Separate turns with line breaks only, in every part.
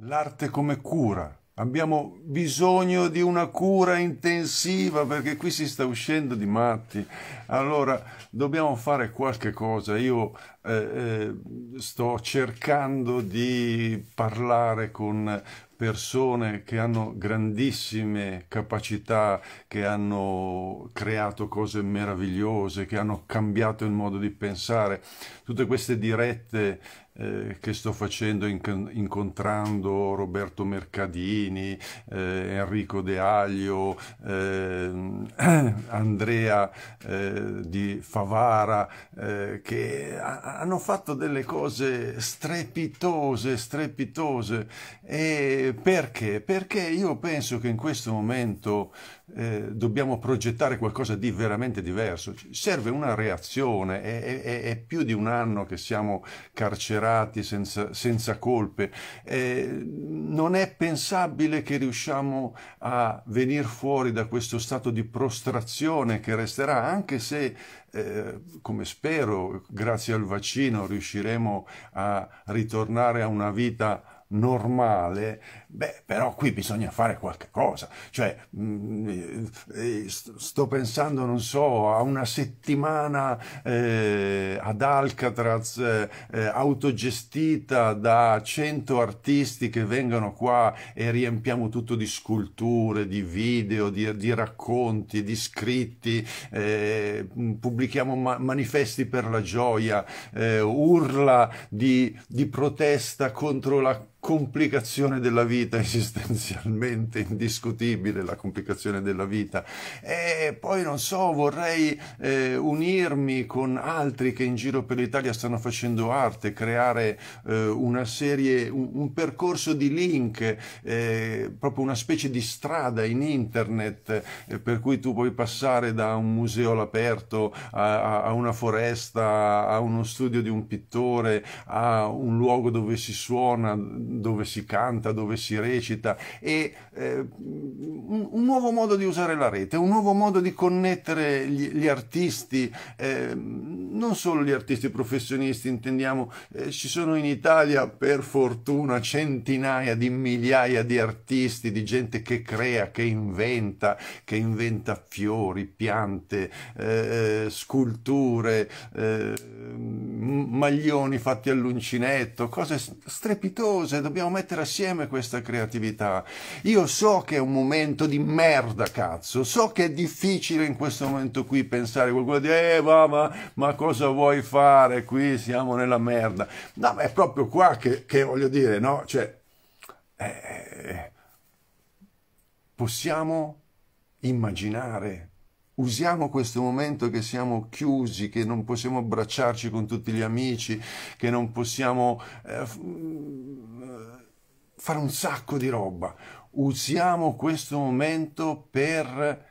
L'arte come cura. Abbiamo bisogno di una cura intensiva perché qui si sta uscendo di matti. Allora dobbiamo fare qualche cosa. Io eh, eh, sto cercando di parlare con persone che hanno grandissime capacità, che hanno creato cose meravigliose, che hanno cambiato il modo di pensare. Tutte queste dirette eh, che sto facendo inc- incontrando Roberto Mercadini, eh, Enrico De Aglio, eh, Andrea eh, di Favara, che ha- hanno fatto delle cose strepitose, strepitose. E perché? Perché io penso che in questo momento eh, dobbiamo progettare qualcosa di veramente diverso. Serve una reazione, è, è, è più di un anno che siamo carcerati senza, senza colpe, eh, non è pensabile che riusciamo a venire fuori da questo stato di prostrazione che resterà, anche se, eh, come spero, grazie al vaccino riusciremo a ritornare a una vita normale Beh, però qui bisogna fare qualche cosa. Cioè, mm, eh, eh, sto pensando, non so, a una settimana eh, ad Alcatraz eh, eh autogestita da 100 artisti che vengono qua e riempiamo tutto di sculture, di video, di, di racconti, di scritti, eh, mm, pubblichiamo ma manifesti per la gioia, urla di, di protesta contro la complicazione della vita vita esistenzialmente indiscutibile, la complicazione della vita. E poi non so, vorrei eh, unirmi con altri che in giro per l'Italia stanno facendo arte, creare eh, una serie, un, un, percorso di link, eh, proprio una specie di strada in internet eh, per cui tu puoi passare da un museo all'aperto a, a una foresta, a uno studio di un pittore, a un luogo dove si suona, dove si canta, dove si si recita e eh, un, un, nuovo modo di usare la rete, un nuovo modo di connettere gli, gli artisti, eh, non solo gli artisti professionisti, intendiamo, eh, ci sono in Italia per fortuna centinaia di migliaia di artisti, di gente che crea, che inventa, che inventa fiori, piante, eh, sculture, eh, maglioni fatti all'uncinetto, cose strepitose, dobbiamo mettere assieme questa vostra creatività. Io so che è un momento di merda, cazzo, so che è difficile in questo momento qui pensare qualcuno di eh, ma, ma, ma cosa vuoi fare qui? Siamo nella merda. No, ma è proprio qua che, che voglio dire, no? Cioè, eh, possiamo immaginare Usiamo questo momento che siamo chiusi, che non possiamo abbracciarci con tutti gli amici, che non possiamo eh, fare un sacco di roba. Usiamo questo momento per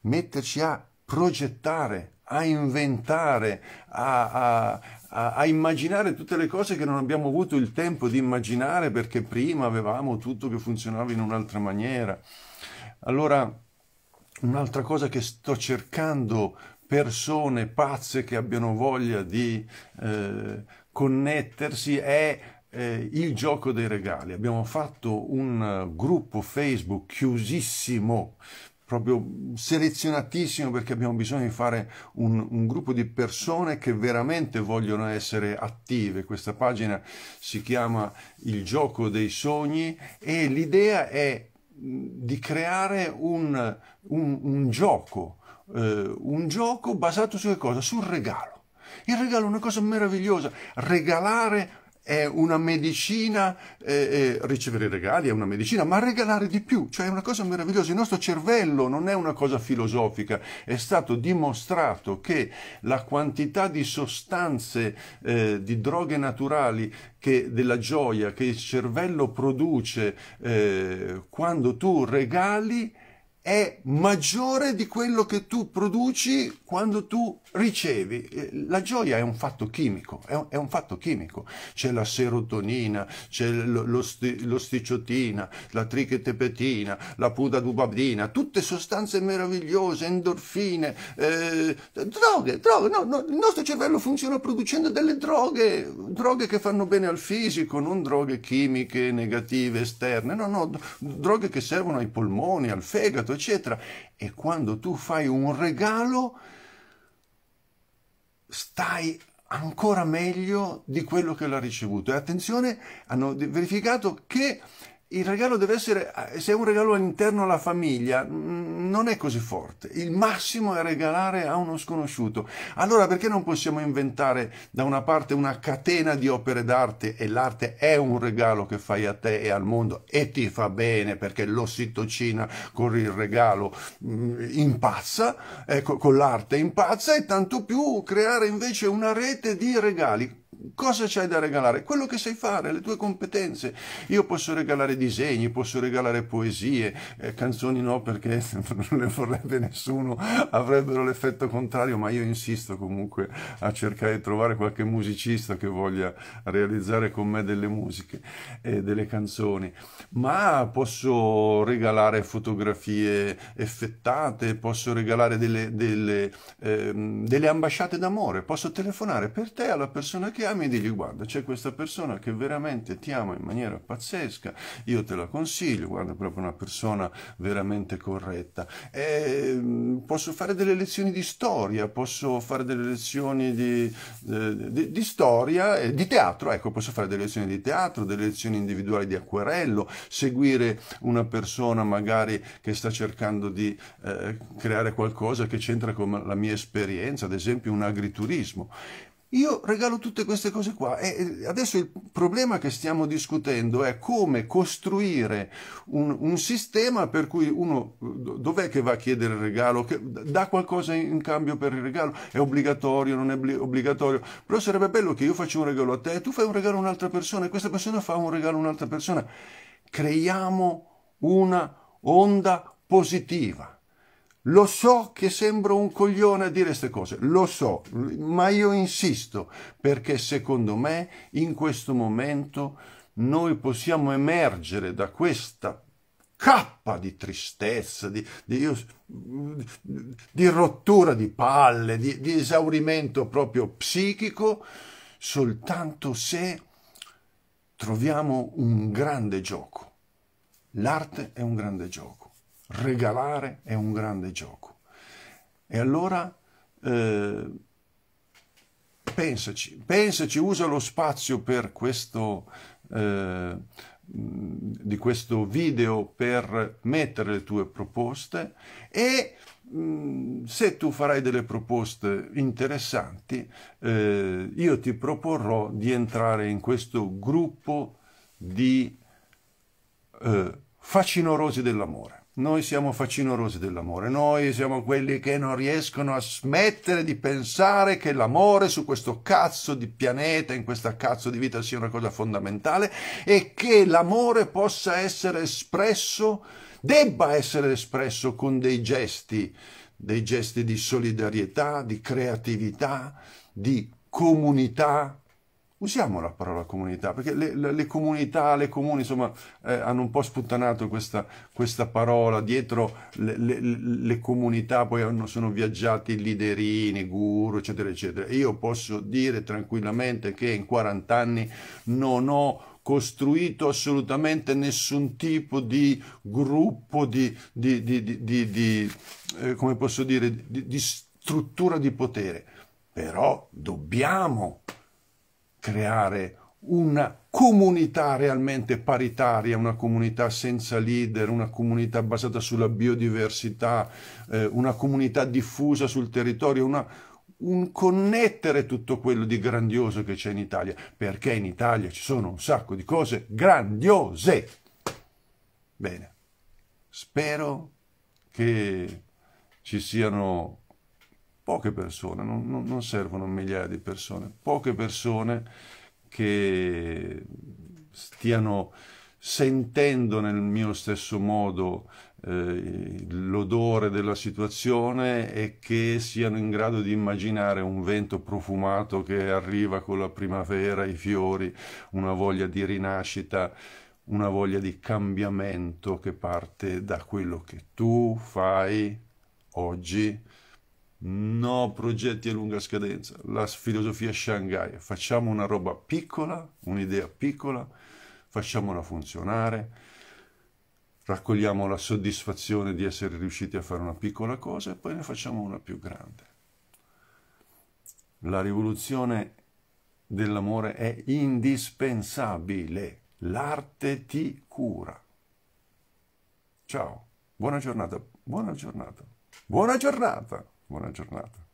metterci a progettare, a inventare, a, a, a, a, immaginare tutte le cose che non abbiamo avuto il tempo di immaginare perché prima avevamo tutto che funzionava in un'altra maniera. Allora, un'altra cosa che sto cercando persone pazze che abbiano voglia di eh, connettersi è eh, il gioco dei regali. Abbiamo fatto un eh, gruppo Facebook chiusissimo, proprio selezionatissimo perché abbiamo bisogno di fare un, un, gruppo di persone che veramente vogliono essere attive. Questa pagina si chiama Il gioco dei sogni e l'idea è di creare un, un, un gioco, eh, un gioco basato su cosa? Sul regalo. Il regalo è una cosa meravigliosa, regalare è una medicina, eh, eh, ricevere regali è una medicina, ma regalare di più, cioè è una cosa meravigliosa. Il nostro cervello non è una cosa filosofica, è stato dimostrato che la quantità di sostanze, eh, di droghe naturali, che, della gioia che il cervello produce eh, quando tu regali, è maggiore di quello che tu produci quando tu ricevi. Eh, la gioia è un fatto chimico, è un, è un fatto chimico. C'è la serotonina, c'è l'osticiotina, la trichetepetina, la pudadubabdina, tutte sostanze meravigliose, endorfine, eh, droghe, droghe. No, no, il nostro cervello funziona producendo delle droghe, droghe che fanno bene al fisico, non droghe chimiche negative esterne, no, no, droghe che servono ai polmoni, al fegato, eccetera. E quando tu fai un regalo, stai ancora meglio di quello che l'ha ricevuto. E attenzione, hanno verificato che il regalo deve essere, eh, se è un regalo all'interno alla famiglia, mm, non è così forte. Il massimo è regalare a uno sconosciuto. Allora perché non possiamo inventare da una parte una catena di opere d'arte e l'arte è un regalo che fai a te e al mondo e ti fa bene perché l'ossitocina con il regalo mm, impazza, ecco, con l'arte impazza e tanto più creare invece una rete di regali Cosa c'hai da regalare? Quello che sai fare, le tue competenze. Io posso regalare disegni, posso regalare poesie, eh, canzoni no perché non le vorrebbe nessuno, avrebbero l'effetto contrario, ma io insisto comunque a cercare di trovare qualche musicista che voglia realizzare con me delle musiche e delle canzoni. Ma posso regalare fotografie effettate, posso regalare delle, delle, eh, delle ambasciate d'amore, posso telefonare per te alla persona che chiami e digli guarda c'è questa persona che veramente ti ama in maniera pazzesca, io te la consiglio, guarda è proprio una persona veramente corretta. E ehm, posso fare delle lezioni di storia, posso fare delle lezioni di, eh, di, di, storia, di teatro, ecco posso fare delle lezioni di teatro, delle lezioni individuali di acquerello, seguire una persona magari che sta cercando di eh, creare qualcosa che c'entra con la mia esperienza, ad esempio un agriturismo. Io regalo tutte queste cose qua e adesso il problema che stiamo discutendo è come costruire un, un sistema per cui uno dov'è che va a chiedere il regalo, che dà qualcosa in cambio per il regalo, è obbligatorio, non è obbligatorio, però sarebbe bello che io faccia un regalo a te e tu fai un regalo a un'altra persona e questa persona fa un regalo a un'altra persona. Creiamo una onda positiva. Lo so che sembro un coglione a dire queste cose, lo so, ma io insisto perché secondo me in questo momento noi possiamo emergere da questa cappa di tristezza, di, di, io, di rottura di palle, di, di esaurimento proprio psichico, soltanto se troviamo un grande gioco. L'arte è un grande gioco regalare è un grande gioco. E allora eh, pensaci, pensaci, usa lo spazio per questo, eh, di questo video per mettere le tue proposte e mm, se tu farai delle proposte interessanti, eh, io ti proporrò di entrare in questo gruppo di eh, facinorosi dell'amore. Noi siamo facinorosi dell'amore, noi siamo quelli che non riescono a smettere di pensare che l'amore su questo cazzo di pianeta, in questa cazzo di vita, sia una cosa fondamentale e che l'amore possa essere espresso, debba essere espresso con dei gesti, dei gesti di solidarietà, di creatività, di comunità, usiamo la parola comunità, perché le, le, le comunità, le comuni, insomma, eh, hanno un po' sputtanato questa, questa parola, dietro le, le comunità poi hanno, sono viaggiati liderini, guru, eccetera, eccetera. Io posso dire tranquillamente che in 40 anni non ho costruito assolutamente nessun tipo di gruppo di, di, di, di eh, come posso dire, di struttura di potere, però dobbiamo creare una comunità realmente paritaria, una comunità senza leader, una comunità basata sulla biodiversità, eh, una comunità diffusa sul territorio, una, un connettere tutto quello di grandioso che c'è in Italia, perché in Italia ci sono un sacco di cose grandiose. Bene, spero che ci siano poche persone, non, non, non servono migliaia di persone, poche persone che stiano sentendo nel mio stesso modo eh, l'odore della situazione e che siano in grado di immaginare un vento profumato che arriva con la primavera, i fiori, una voglia di rinascita, una voglia di cambiamento che parte da quello che tu fai oggi no progetti a lunga scadenza, la filosofia Shanghai, facciamo una roba piccola, un'idea piccola, facciamola funzionare, raccogliamo la soddisfazione di essere riusciti a fare una piccola cosa e poi ne facciamo una più grande. La rivoluzione dell'amore è indispensabile, l'arte ti cura. Ciao, buona giornata, buona giornata, buona giornata! Buona giornata.